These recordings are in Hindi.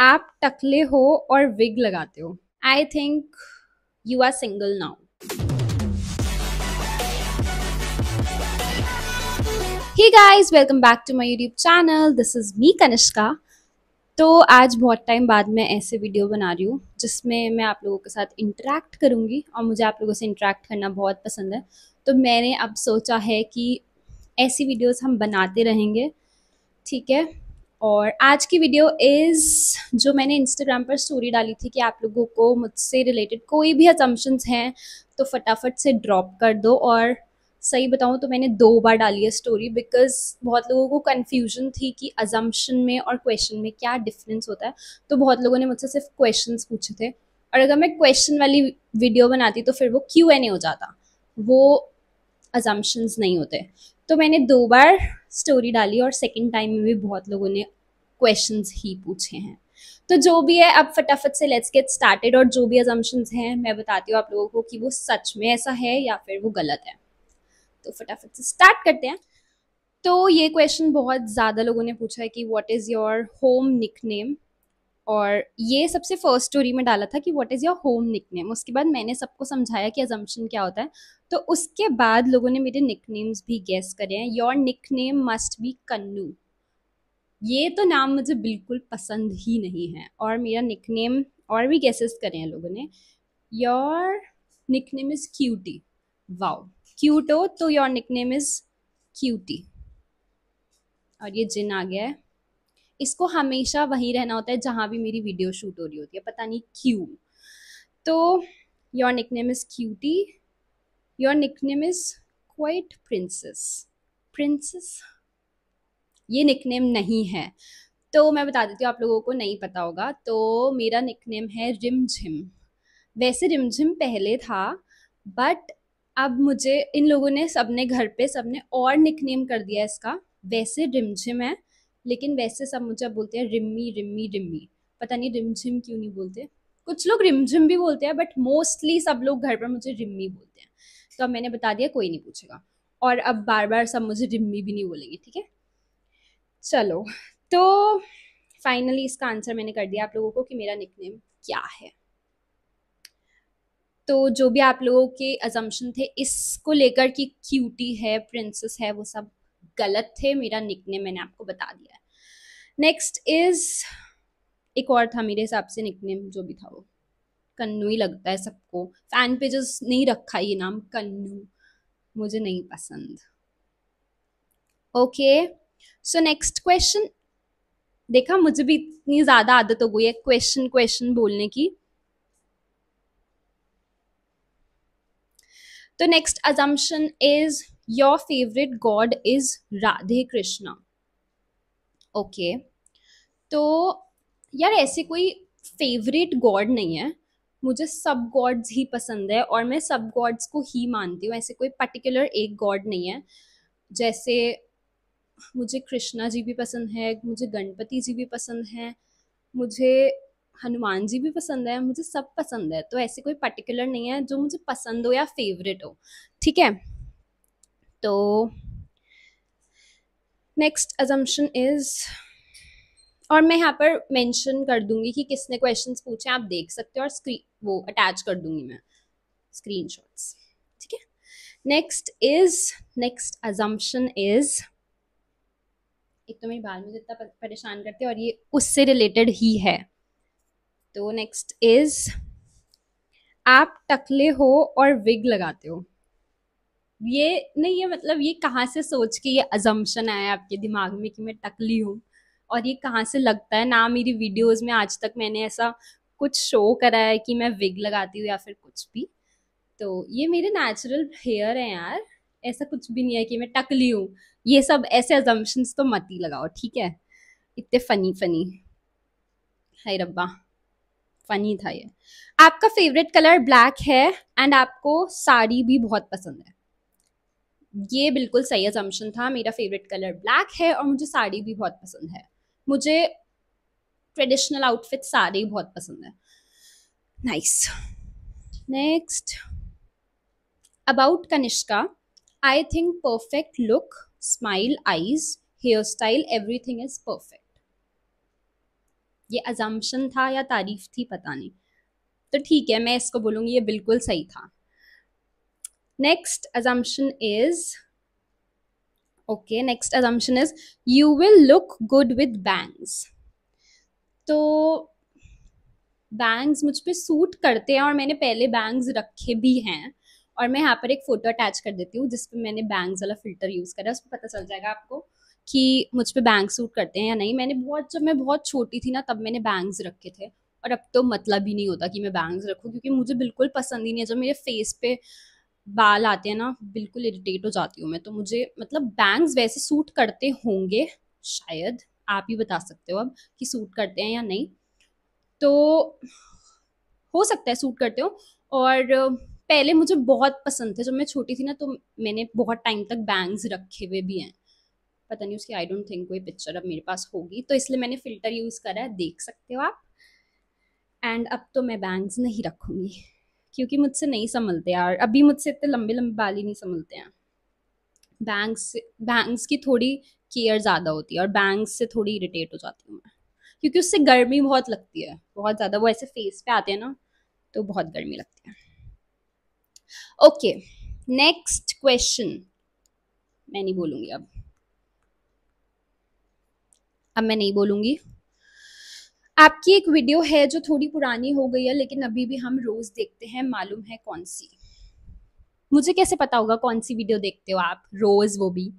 आप टकले हो और विग लगाते हो I think you are single now hi guys welcome back to my YouTube channel this is me Kanishka तो आज बहुत टाइम बाद मैं ऐसे वीडियो बना रही हूँ जिसमें मैं आप लोगों के साथ इंटरेक्ट करूँगी और मुझे आप लोगों से इंटरेक्ट करना बहुत पसंद है तो मैंने अब सोचा है कि ऐसी वीडियोस हम बनाते रहेंगे ठीक है और आज की वीडियो इज़ जो मैंने इंस्टाग्राम पर स्टोरी डाली थी कि आप लोगों को मुझसे रिलेटेड कोई भी अजम्पन्स हैं तो फटाफट से ड्रॉप कर दो और सही बताऊँ तो मैंने दो बार डाली है स्टोरी बिकॉज बहुत लोगों को कन्फ्यूजन थी कि अजम्पन में और क्वेश्चन में क्या डिफरेंस होता है तो बहुत लोगों ने मुझसे सिर्फ क्वेश्चन पूछे थे और अगर मैं क्वेश्चन वाली वीडियो बनाती तो फिर वो क्यू एन ए हो जाता वो अजम्पन्स नहीं होते तो मैंने दो बार स्टोरी डाली और सेकेंड टाइम में भी बहुत लोगों ने क्वेश्चन ही पूछे हैं तो जो भी है अब फटाफट से लेट्स गेट स्टार्टेड और जो भी एजम्पन हैं मैं बताती हूँ आप लोगों को कि वो सच में ऐसा है या फिर वो गलत है तो फटाफट से स्टार्ट करते हैं तो ये क्वेश्चन बहुत ज़्यादा लोगों ने पूछा है कि what is your home nick name और ये सबसे फर्स्ट स्टोरी में डाला था कि what is your home nick उसके बाद मैंने सबको समझाया कि अजम्पन क्या होता है तो उसके बाद लोगों ने मेरे निक भी गेस करे हैं your nick must be Kannu ये तो नाम मुझे बिल्कुल पसंद ही नहीं है और मेरा निक और भी गेसेस करे हैं लोगों ने your name is cutie wow cute हो तो योर नेम इज़ क्यूटी और ये जिन आ गया है इसको हमेशा वहीं रहना होता है जहाँ भी मेरी वीडियो शूट हो रही होती है पता नहीं क्यों तो your nickname is cutie your nickname is quite princess princess ये निकनेम नहीं है तो मैं बता देती हूँ आप लोगों को नहीं पता होगा तो मेरा निकनेम है रिमझिम वैसे रिमझिम पहले था बट अब मुझे इन लोगों ने सबने घर पे सबने और निकनेम कर दिया इसका वैसे रिमझिम है लेकिन वैसे सब मुझे बोलते हैं रिम्मी रिम्मी रिम्मी पता नहीं रिमझिम क्यों नहीं बोलते कुछ लोग रिमझिम भी बोलते हैं बट मोस्टली सब लोग घर पर मुझे रिम्मी बोलते हैं तो अब मैंने बता दिया कोई नहीं पूछेगा और अब बार बार सब मुझे रिम्मी भी नहीं बोलेंगे ठीक है चलो तो फाइनली इसका आंसर मैंने कर दिया आप लोगों को कि मेरा निकनेम क्या है तो जो भी आप लोगों के अजम्पन थे इसको लेकर कि क्यूटी है प्रिंसेस है वो सब गलत थे मेरा निकने मैंने आपको बता दिया है नेक्स्ट इज एक और था मेरे हिसाब से निकने जो भी था वो कन्नू ही लगता है सबको फैन पेजेस नहीं रखा ये नाम कन्नू मुझे नहीं पसंद ओके सो नेक्स्ट क्वेश्चन देखा मुझे भी इतनी ज्यादा आदत हो गई है क्वेश्चन क्वेश्चन बोलने की तो next assumption is your favourite god is Radhe Krishna okay तो यार ऐसे कोई फेवरेट गॉड नहीं है मुझे सब गॉड्स ही पसंद है और मैं सब गॉड्स को ही मानती हूँ ऐसे कोई पर्टिकुलर एक गॉड नहीं है जैसे मुझे कृष्णा जी भी पसंद है मुझे गणपति जी भी पसंद है मुझे हनुमान जी भी पसंद है मुझे सब पसंद है तो ऐसे कोई पर्टिकुलर नहीं है जो मुझे पसंद हो या फेवरेट हो ठीक है तो नेक्स्ट अजम्पन इज़ और मैं यहाँ पर मेंशन कर दूंगी कि किसने क्वेश्चंस पूछे आप देख सकते हो और स्क्रीन वो अटैच कर दूंगी मैं स्क्रीनशॉट्स ठीक है next is next assumption is एक तो मेरी बाल मुझे इतना परेशान करते हैं और ये उससे रिलेटेड ही है तो नेक्स्ट इज आप टकले हो और विग लगाते हो ये नहीं ये मतलब ये कहाँ से सोच के ये अजम्पन आया आपके दिमाग में कि मैं टकली हूँ और ये कहाँ से लगता है ना मेरी वीडियोस में आज तक मैंने ऐसा कुछ शो करा है कि मैं विग लगाती हूँ या फिर कुछ भी तो ये मेरे नेचुरल हेयर है यार ऐसा कुछ भी नहीं है कि मैं टकली हूँ ये सब ऐसे अजम्पन्स तो मत ही लगाओ ठीक है इतने फनी फनी हाय रब्बा फनी था ये आपका फेवरेट कलर ब्लैक है एंड आपको साड़ी भी बहुत पसंद है ये बिल्कुल सही असम्पशन था मेरा फेवरेट कलर ब्लैक है और मुझे साड़ी भी बहुत पसंद है मुझे ट्रेडिशनल आउटफिट साड़ी बहुत पसंद है nice next about Kanishka I think perfect look smile eyes hair style everything is perfect ये अजम्पन था या तारीफ थी पता नहीं तो ठीक है मैं इसको बोलूँगी ये बिल्कुल सही था next assumption is okay next assumption is you will look good with bangs तो बैंग्स मुझ पर सूट करते हैं और मैंने पहले बैंग्स रखे भी हैं और मैं यहाँ पर एक फ़ोटो अटैच कर देती हूँ जिसपे मैंने बैंग्स वाला फ़िल्टर यूज़ करा उस पर पता चल जाएगा आपको कि मुझ पर बैंग सूट करते हैं या नहीं मैंने बहुत जब मैं बहुत छोटी थी ना तब मैंने बैंग्स रखे थे और अब तो मतलब ही नहीं होता कि मैं बैंग्स रखूँ क्योंकि मुझे बिल्कुल पसंद ही नहीं है जब मेरे फेस पे बाल आते हैं ना बिल्कुल इरिटेट हो जाती हूँ मैं तो मुझे मतलब बैंग्स वैसे सूट करते होंगे शायद आप ही बता सकते हो अब कि सूट करते हैं या नहीं तो हो सकता है सूट करते हो और पहले मुझे बहुत पसंद थे जब मैं छोटी थी ना तो मैंने बहुत टाइम तक बैंग्स रखे हुए भी हैं पता नहीं उसकी आई डोंट थिंक कोई पिक्चर अब मेरे पास होगी तो इसलिए मैंने फ़िल्टर यूज़ करा है देख सकते हो आप एंड अब तो मैं बैंग्स नहीं रखूँगी क्योंकि मुझसे नहीं संभलते यार अभी मुझसे इतने लंबे लंबे बाल ही नहीं संभलते हैं बैंक्स बैंक्स की थोड़ी केयर ज़्यादा होती है और बैंक्स से थोड़ी इरिटेट हो जाती हूँ मैं क्योंकि उससे गर्मी बहुत लगती है बहुत ज़्यादा वो ऐसे फेस पे आते हैं ना तो बहुत गर्मी लगती है ओके नेक्स्ट क्वेश्चन मैं नहीं बोलूँगी अब अब मैं नहीं बोलूँगी आपकी एक वीडियो है जो थोड़ी पुरानी हो गई है लेकिन अभी भी हम रोज देखते हैं मालूम है कौन सी मुझे कैसे पता होगा कौन सी वीडियो देखते हो आप रोज वो भी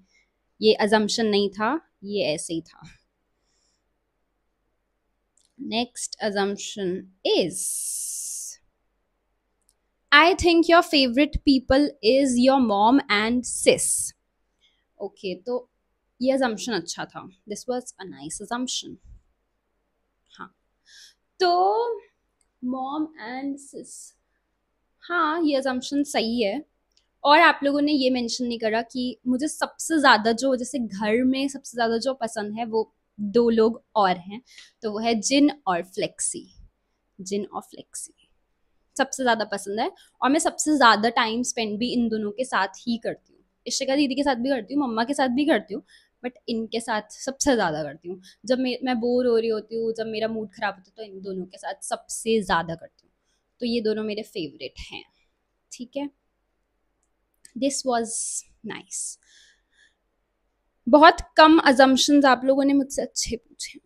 ये अजम्पन नहीं था ये ऐसे ही था next assumption is I think your favourite people is your mom and sis okay तो ये अजम्पन अच्छा था this was a nice assumption तो मॉम एंड सिस हाँ ये अजम्पन सही है और आप लोगों ने ये मेंशन नहीं करा कि मुझे सबसे ज़्यादा जो जैसे घर में सबसे ज़्यादा जो पसंद है वो दो लोग और हैं तो वो है जिन और फ्लेक्सी जिन और फ्लेक्सी सबसे ज़्यादा पसंद है और मैं सबसे ज़्यादा टाइम स्पेंड भी इन दोनों के साथ ही करती हूँ इश्का दीदी के साथ भी करती हूँ मम्मा के साथ भी करती हूँ बट इनके साथ सबसे ज़्यादा करती हूँ जब मैं बोर हो रही होती हूँ जब मेरा मूड ख़राब होता है तो इन दोनों के साथ सबसे ज़्यादा करती हूँ तो ये दोनों मेरे फेवरेट हैं ठीक है दिस वॉज नाइस बहुत कम अजम्पन्स आप लोगों ने मुझसे अच्छे पूछे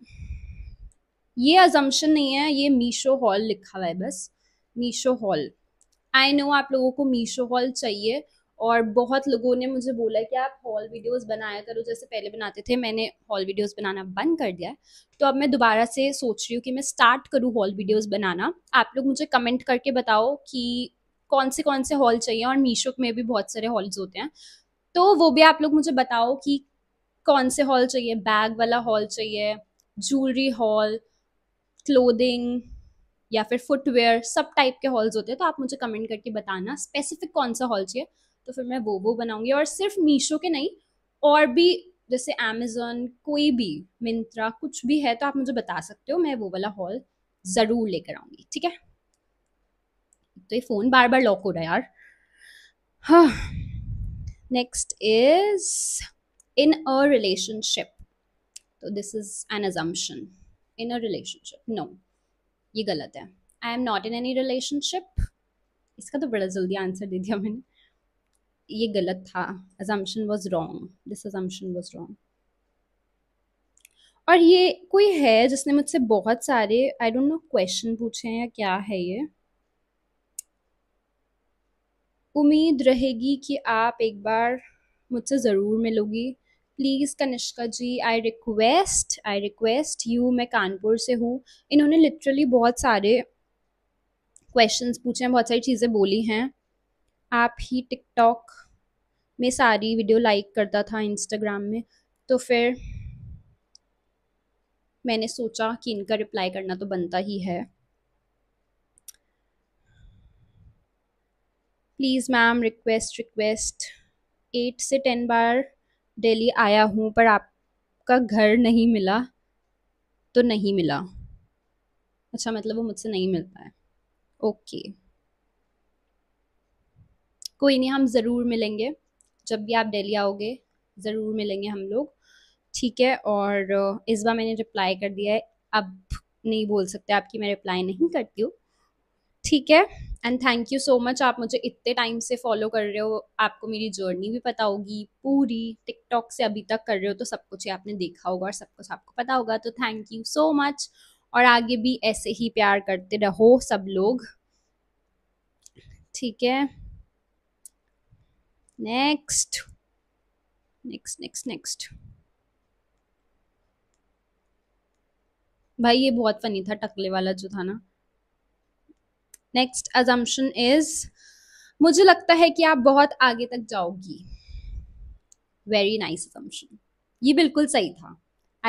ये अजम्पन नहीं है ये मीशो हॉल लिखा हुआ है बस मीशो हॉल आई नो आप लोगों को मीशो हॉल चाहिए और बहुत लोगों ने मुझे बोला कि आप हॉल वीडियोस बनाया करो जैसे पहले बनाते थे मैंने हॉल वीडियोस बनाना बंद कर दिया है तो अब मैं दोबारा से सोच रही हूँ कि मैं स्टार्ट करूँ हॉल वीडियोस बनाना आप लोग मुझे कमेंट करके बताओ कि कौन से कौन से हॉल चाहिए और मीशो में भी बहुत सारे हॉल्स होते हैं तो वो भी आप लोग मुझे बताओ कि कौन से हॉल चाहिए बैग वाला हॉल चाहिए ज्वेलरी हॉल क्लोदिंग या फिर फुटवेयर सब टाइप के हॉल्स होते हैं तो आप मुझे कमेंट करके बताना स्पेसिफिक कौन सा हॉल चाहिए तो फिर मैं वो वो बनाऊंगी और सिर्फ मीशो के नहीं और भी जैसे अमेजोन कोई भी मिंत्रा कुछ भी है तो आप मुझे बता सकते हो मैं वो वाला हॉल ज़रूर लेकर आऊंगी ठीक है तो ये फ़ोन बार बार लॉक हो रहा है यार हाँ next is in a relationship तो this is an assumption in a relationship no ये गलत है I am not in any relationship इसका तो बड़ा जल्दी आंसर दे दिया मैंने ये गलत था assumption was wrong this assumption was wrong और ये कोई है जिसने मुझसे बहुत सारे आई डोंट नो क्वेश्चन पूछे हैं या क्या है ये उम्मीद रहेगी कि आप एक बार मुझसे ज़रूर मिलोगी please Kanishka ji I request I request you मैं कानपुर से हूँ इन्होंने लिटरली बहुत सारे क्वेश्चंस पूछे हैं बहुत सारी चीज़ें बोली हैं आप ही टिकटॉक में सारी वीडियो लाइक करता था इंस्टाग्राम में तो फिर मैंने सोचा कि इनका रिप्लाई करना तो बनता ही है please ma'am request request eight से टेन बार डेली आया हूँ पर आपका घर नहीं मिला तो नहीं मिला अच्छा मतलब वो मुझसे नहीं मिलता है ओके okay. कोई नहीं हम ज़रूर मिलेंगे जब भी आप दिल्ली आओगे ज़रूर मिलेंगे हम लोग ठीक है और इस बार मैंने रिप्लाई कर दिया है अब नहीं बोल सकते आपकी मैं रिप्लाई नहीं करती हूँ ठीक है and thank you so much आप मुझे इतने टाइम से फॉलो कर रहे हो आपको मेरी जर्नी भी पता होगी पूरी टिकटॉक से अभी तक कर रहे हो तो सब कुछ आपने देखा होगा और सब कुछ आपको पता होगा तो थैंक यू सो मच और आगे भी ऐसे ही प्यार करते रहो सब लोग ठीक है नेक्स्ट नेक्स्ट नेक्स्ट नेक्स्ट भाई ये बहुत फनी था टकले वाला जो था ना नेक्स्ट अजम्पन इज मुझे लगता है कि आप बहुत आगे तक जाओगी वेरी नाइस अजम्पन ये बिल्कुल सही था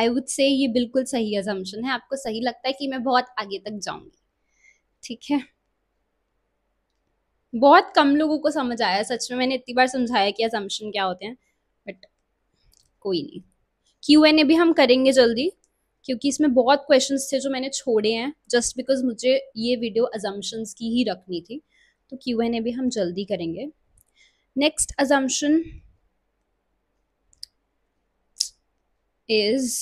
आई वुड से ये बिल्कुल सही अजम्पन है आपको सही लगता है कि मैं बहुत आगे तक जाऊंगी ठीक है बहुत कम लोगों को समझ आया सच में मैंने इतनी बार समझाया कि असम्पशन क्या होते हैं बट कोई नहीं क्यू एन ए भी हम करेंगे जल्दी क्योंकि इसमें बहुत क्वेश्चन थे जो मैंने छोड़े हैं जस्ट बिकॉज मुझे ये वीडियो अजम्पन्स की ही रखनी थी तो क्यू एन ए भी हम जल्दी करेंगे next assumption is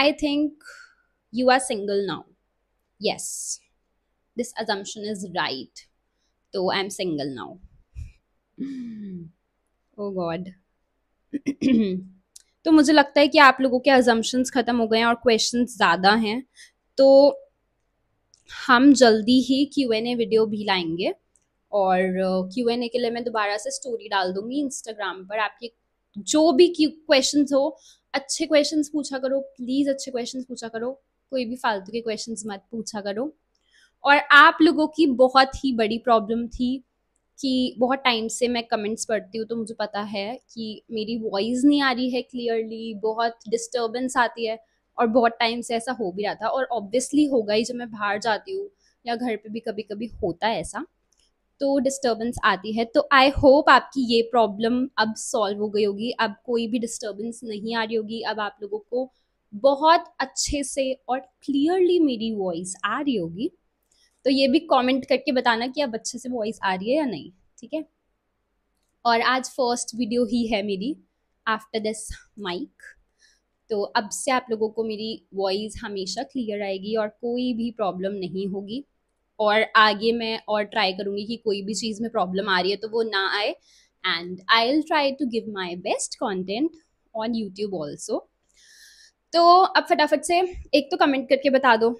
I think you are single now yes assumption is right तो I am single now oh god तो मुझे लगता है कि आप लोगों के अजम्पन्स ख़त्म हो गए हैं और क्वेश्चन ज़्यादा हैं तो हम जल्दी ही क्यू एन ए वीडियो भी लाएंगे और क्यू एन ए के लिए मैं दोबारा से स्टोरी डाल दूंगी इंस्टाग्राम पर आपके जो भी क्वेश्चन हो अच्छे क्वेश्चन पूछा करो प्लीज़ अच्छे क्वेश्चन पूछा करो कोई भी फालतू के क्वेश्चन मत पूछा करो और आप लोगों की बहुत ही बड़ी प्रॉब्लम थी कि बहुत टाइम से मैं कमेंट्स पढ़ती हूँ तो मुझे पता है कि मेरी वॉइस नहीं आ रही है क्लियरली बहुत डिस्टर्बेंस आती है और बहुत टाइम से ऐसा हो भी रहा था और ऑब्वियसली होगा ही जब मैं बाहर जाती हूँ या घर पे भी कभी कभी होता है ऐसा तो डिस्टर्बेंस आती है तो आई होप आपकी ये प्रॉब्लम अब सॉल्व हो गई होगी अब कोई भी डिस्टर्बेंस नहीं आ रही होगी अब आप लोगों को बहुत अच्छे से और क्लियरली मेरी वॉइस आ रही होगी तो ये भी कमेंट करके बताना कि आप अच्छे से वॉइस आ रही है या नहीं ठीक है और आज फर्स्ट वीडियो ही है मेरी आफ्टर दिस माइक तो अब से आप लोगों को मेरी वॉइस हमेशा क्लियर आएगी और कोई भी प्रॉब्लम नहीं होगी और आगे मैं और ट्राई करूँगी कि कोई भी चीज़ में प्रॉब्लम आ रही है तो वो ना आए and I will try to give my best content on YouTube also तो अब फटाफट से एक तो कमेंट करके बता दो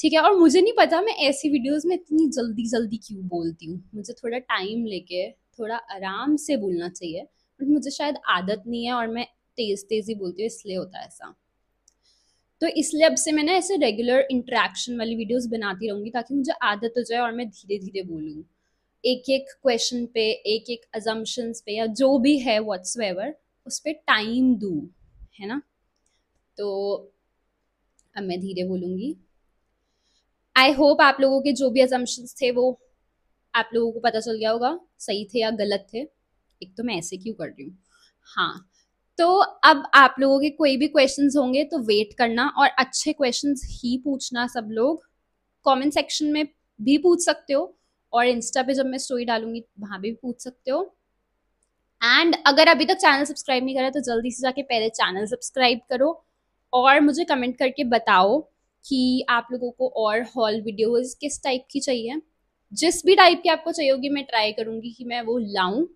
ठीक है और मुझे नहीं पता मैं ऐसी वीडियोस में इतनी जल्दी जल्दी क्यों बोलती हूँ मुझे थोड़ा टाइम लेके थोड़ा आराम से बोलना चाहिए बट मुझे शायद आदत नहीं है और मैं तेज़ तेज़ ही बोलती हूँ इसलिए होता है ऐसा तो इसलिए अब से मैं ना ऐसे रेगुलर इंट्रैक्शन वाली वीडियोस बनाती रहूँगी ताकि मुझे आदत हो जाए और मैं धीरे धीरे बोलूँ एक एक क्वेश्चन पे एक एक अजम्पन्स पे या जो भी है वट्स उस पर टाइम दूँ है ना तो अब मैं धीरे बोलूँगी आई होप आप लोगों के जो भी एजम्पन्स थे वो आप लोगों को पता चल गया होगा सही थे या गलत थे एक तो मैं ऐसे क्यों कर रही हूँ हाँ तो अब आप लोगों के कोई भी क्वेश्चंस होंगे तो वेट करना और अच्छे क्वेश्चंस ही पूछना सब लोग कमेंट सेक्शन में भी पूछ सकते हो और इंस्टा पे जब मैं स्टोरी डालूंगी वहाँ भी पूछ सकते हो एंड अगर अभी तक चैनल सब्सक्राइब नहीं करा तो जल्दी से जाके पहले चैनल सब्सक्राइब करो और मुझे कमेंट करके बताओ कि आप लोगों को और हॉल वीडियोस किस टाइप की चाहिए जिस भी टाइप की आपको चाहिए होगी मैं ट्राई करूंगी कि मैं वो लाऊं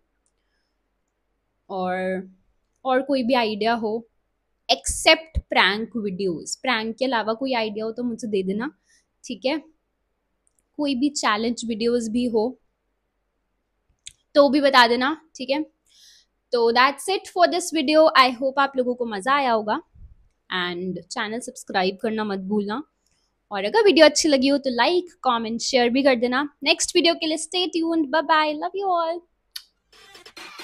और और कोई भी आइडिया हो एक्सेप्ट प्रैंक वीडियोस प्रैंक के अलावा कोई आइडिया हो तो मुझे दे देना ठीक है कोई भी चैलेंज वीडियोस भी हो तो भी बता देना ठीक है तो that's it for this video I hope आप लोगों को मज़ा आया होगा एंड चैनल सब्सक्राइब करना मत भूलना और अगर वीडियो अच्छी लगी हो तो लाइक कमेंट शेयर भी कर देना नेक्स्ट वीडियो के लिए stay tuned bye bye love you all